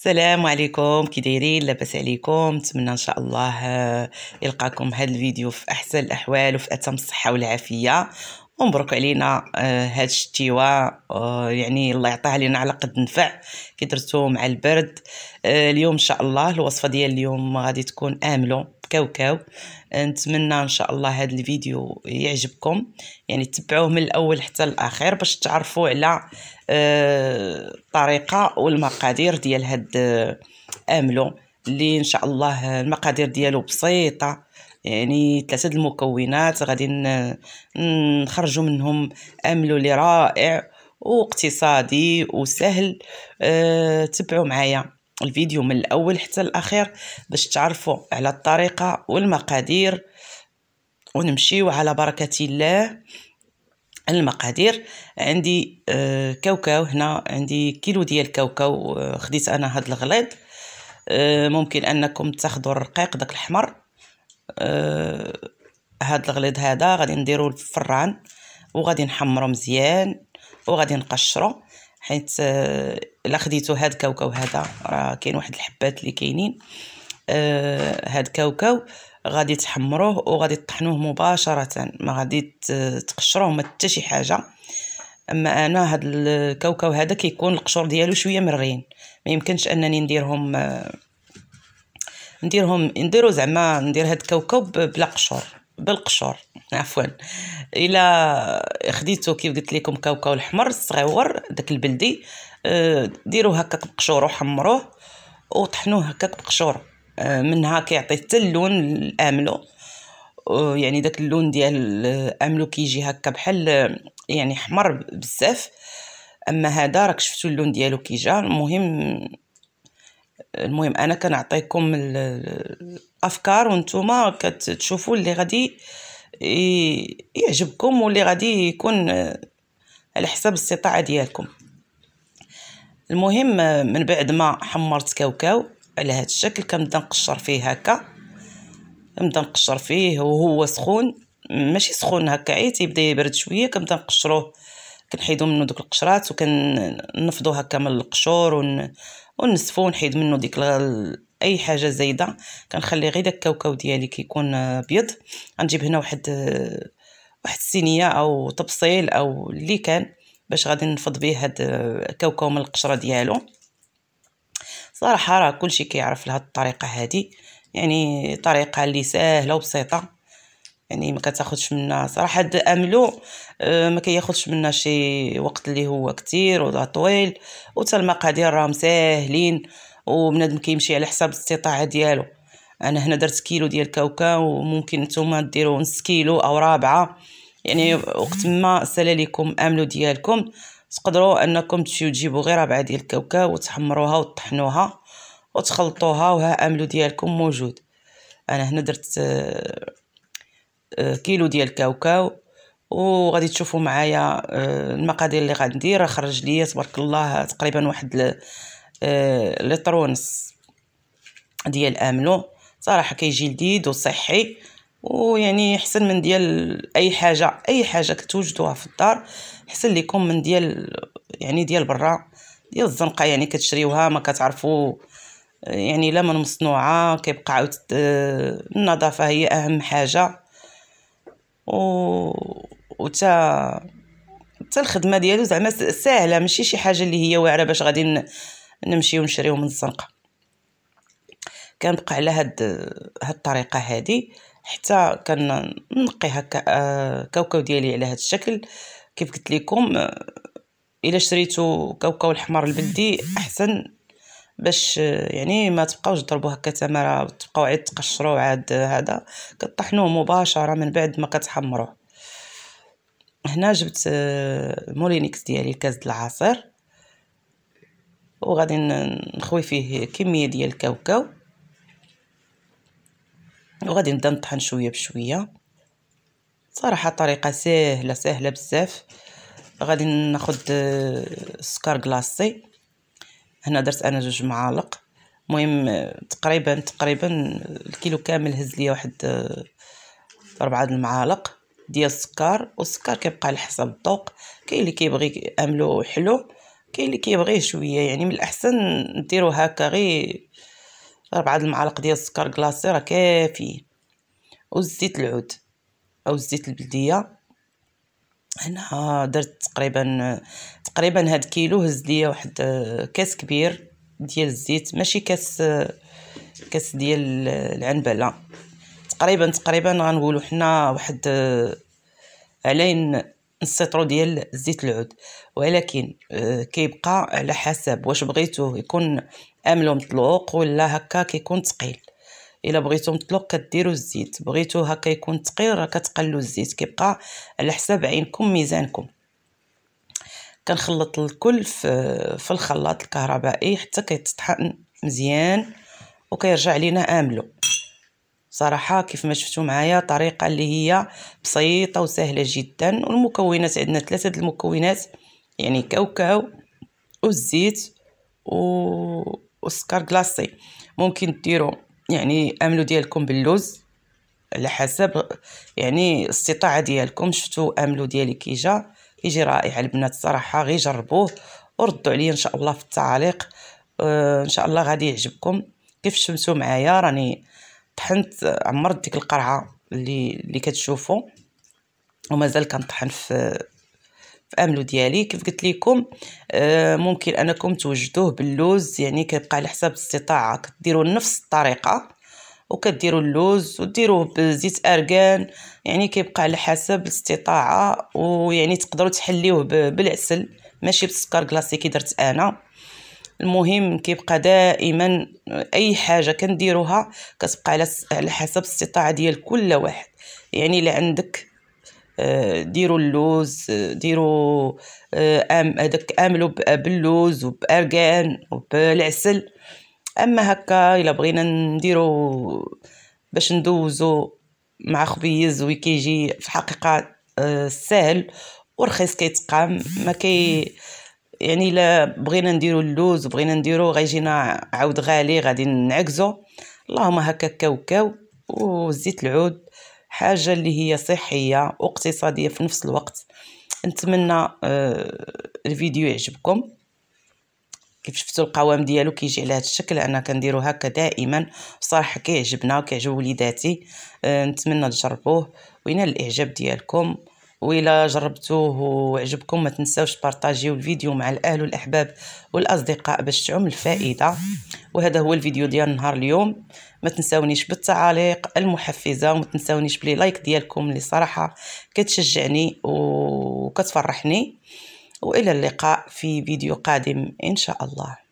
السلام عليكم كي دايرين لاباس عليكم نتمنى ان شاء الله آه، يلقاكم هذا الفيديو في احسن الاحوال وفي اتم الصحه والعافيه ومبروك علينا آه، هاد الشتيوى آه، يعني الله يعطيها لينا على قد نفع كي درتو مع البرد اليوم ان شاء الله الوصفه ديال اليوم غادي تكون املو كاوكاو آه، نتمنى ان شاء الله هذا الفيديو يعجبكم يعني تبعوه من الاول حتى الاخير باش تعرفوا على آه، الطريقه والمقادير ديال هاد آه، املو اللي ان شاء الله المقادير ديالو بسيطه يعني ثلاثه المكونات غادي نخرجوا منهم املو اللي رائع واقتصادي وسهل أه تبعوا معايا الفيديو من الاول حتى الاخير باش تعرفوا على الطريقه والمقادير ونمشيو على بركه الله المقادير عندي آه، كاوكاو هنا عندي كيلو ديال الكاوكاو آه، خديت انا هاد الغليظ آه، ممكن انكم تاخذوا الرقيق داك الاحمر هاد الغليظ هذا غادي نديرو الفران وغادي نحمرو مزيان وغادي نقشرو حيت آه، الا خديتو هاد كاوكاو هذا راه كاين واحد الحبات اللي كاينين آه، هاد كاوكاو غادي تحمروه وغادي تطحنوه مباشره ما غادي تقشروه ما حتى شي حاجه اما انا هاد الكاوكاو هذا كيكون القشور ديالو شويه مرين ما يمكنش انني نديرهم آه، نديرهم نديرو زعما ندير هاد الكوكب بلا قشور بالقشور عفوا الا خديتو كيف قلت لكم كاوكاو الحمر الصغيور داك البلدي آه، ديروه هكاك بقشور وحمروه وطحنوه هكاك بقشور آه، منها كيعطي حتى اللون الاملو آه، يعني داك اللون ديال الاملو كيجي هكا بحال يعني احمر بزاف اما هذا راك شفتوا اللون ديالو كي جا المهم المهم انا كنعطيكم الافكار وانتم كتشوفوا اللي غادي يعجبكم واللي غادي يكون على حساب الاستطاعه ديالكم المهم من بعد ما حمرت كاوكاو على هذا الشكل كنبدا نقشر فيه هكا كنبدا نقشر فيه وهو سخون ماشي سخون هكا عيت يبدا يبرد شويه كنبدا نقشروه كنحيدو منه دوك القشرات وكنفضو هكا من القشور ون... ونسفو ونحيد منه ديك اي حاجه زايده كنخلي غير داك الكاوكاو ديالي كيكون ابيض آه، غنجيب هنا واحد آه، واحد السينيه او تبصيل او اللي كان باش غادي نفض به هاد آه، الكاوكاو من القشره ديالو صراحه راه كلشي كيعرف لهاد الطريقه هادي يعني طريقه اللي ساهله وبسيطه يعني ما كتاخذش منا صراحه هاد املو ما كياخذش منا شي وقت اللي هو كتير ولا طويل وتا المقادير راهم ساهلين وبنادم كيمشي على حساب الاستطاعه ديالو انا هنا درت كيلو ديال الكاوكا وممكن نتوما ديروا نص كيلو او رابعه يعني وقت ما سالا ليكم املو ديالكم تقدروا انكم تمشيو تجيبوا غير ربعه ديال الكاوكاو وتحمروها وتطحنوها وتخلطوها وها املو ديالكم موجود انا هنا درت آه، آه، كيلو ديال الكاوكا وغادي تشوفوا معايا آه، المقادير اللي غندير خرج ليا تبارك الله تقريبا واحد آه، لترونس ديال املو صراحه كيجي لذيذ وصحي ويعني حسن من ديال اي حاجه اي حاجه كتوجدوها في الدار حسن لكم من ديال يعني ديال برا ديال الزنقه يعني كتشريوها ما كتعرفوا يعني لا من مصنوعه كيبقى عاود آه، النظافه هي اهم حاجه و وتا حتى الخدمه ديالو زعما ساهله ماشي شي حاجه اللي هي واعره باش غادي نمشيو نشريو من الزنقه كنبقى على هاد هاد الطريقه هادي حتى كننقي هكا آه، كاوكاو ديالي على هاد الشكل كيف قلت لكم آه، الا شريتو كاوكاو الحمر البلدي احسن باش آه، يعني ما تبقاوش تضربوا هكا تمره تبقاو عاد تقشروا عاد هذا كطحنوه مباشره من بعد ما كتحمروه هنا جبت مولينيكس ديالي كاس العصير وغادي نخوي فيه كميه ديال الكاوكاو وغادي نبدا نطحن شويه بشويه صراحه طريقه سهله سهله بزاف غادي ناخد السكر آه، كلاصي هنا درت انا جوج معالق مهم آه، تقريبا تقريبا الكيلو كامل هز ليا واحد آه، ربعة المعالق ديال السكر والسكر كيبقى على حسب الذوق كاين اللي كيبغي املو حلو كاين اللي كيبغيه شويه يعني من الاحسن نديرو هكا غير ربعة المعالق ديال السكر كلاصي راه كافي والزيت العود او الزيت البلديه هنا درت تقريبا تقريبا هاد كيلو هز ليا واحد كاس كبير ديال الزيت ماشي كاس كاس ديال العنبله تقريبا تقريبا غنقولوا حنا واحد علين السيترو ديال زيت العود ولكن آه، كيبقى على حسب واش بغيتوه يكون املو مطلوق ولا هكا كيكون تقيل الا بغيتو مطلوق كديروا الزيت بغيتو هكا يكون تقيل راه كتقلوا الزيت كيبقى على حساب عينكم ميزانكم كنخلط الكل في, في الخلاط الكهربائي حتى كيتطحن مزيان وكيرجع لينا املو صراحة كيف ما شفتوا معايا طريقة اللي هي بسيطة وسهلة جدا والمكونات عندنا ثلاثة المكونات يعني كاوكاو والزيت والسكر كلاصي ممكن ديروا يعني املو ديالكم باللوز على حسب يعني الاستطاعة ديالكم شفتوا املو ديالي كي جا كيجي رائع البنات صراحة غير جربوه وردوا عليا ان شاء الله في التعليق آه ان شاء الله غادي يعجبكم كيف شفتوا معايا راني طحنت عمرت ديك القرعه اللي اللي كتشوفوا ومازال كنطحن في في املو ديالي كيف قلت لكم آه، ممكن انكم توجدوه باللوز يعني كيبقى على حساب الاستطاعه كديروا نفس الطريقه وكديروا اللوز وديروه بزيت ارغان يعني كيبقى على حسب الاستطاعه ويعني تقدروا تحليوه بالعسل ماشي بالسكر كلاسيكي درت انا المهم كيبقى دائما اي حاجه كنديروها كتبقى على على حسب الاستطاعه ديال كل واحد يعني الا عندك آه، ديروا اللوز آه، ديروا آه، هذاك املوا باللوز وبارغان وبالعسل اما هكا الا بغينا نديروا باش ندوزو مع خبيز وكيجي في الحقيقه سهل ورخيص كيتقام ما كي يعني الا بغينا نديرو اللوز بغينا نديرو غيجينا عود غالي غادي نعكزو اللهم هكا كاوكاو وزيت العود حاجه اللي هي صحيه واقتصاديه في نفس الوقت نتمنى آه، الفيديو يعجبكم كيف شفتوا القوام ديالو كيجي على هذا الشكل انا كنديرو هكا دائما صراحه كيعجبنا وكيعجب وليداتي آه، نتمنى تجربوه وينال الاعجاب ديالكم وإلا جربتوه وعجبكم ما تنساوش بارتاجيو الفيديو مع الأهل والأحباب والأصدقاء باش تعم الفائدة وهذا هو الفيديو ديال نهار اليوم ما تنساونيش بالتعاليق المحفزة وما تنساونيش بلي لايك ديالكم اللي صراحة كتشجعني وكتفرحني وإلى اللقاء في فيديو قادم إن شاء الله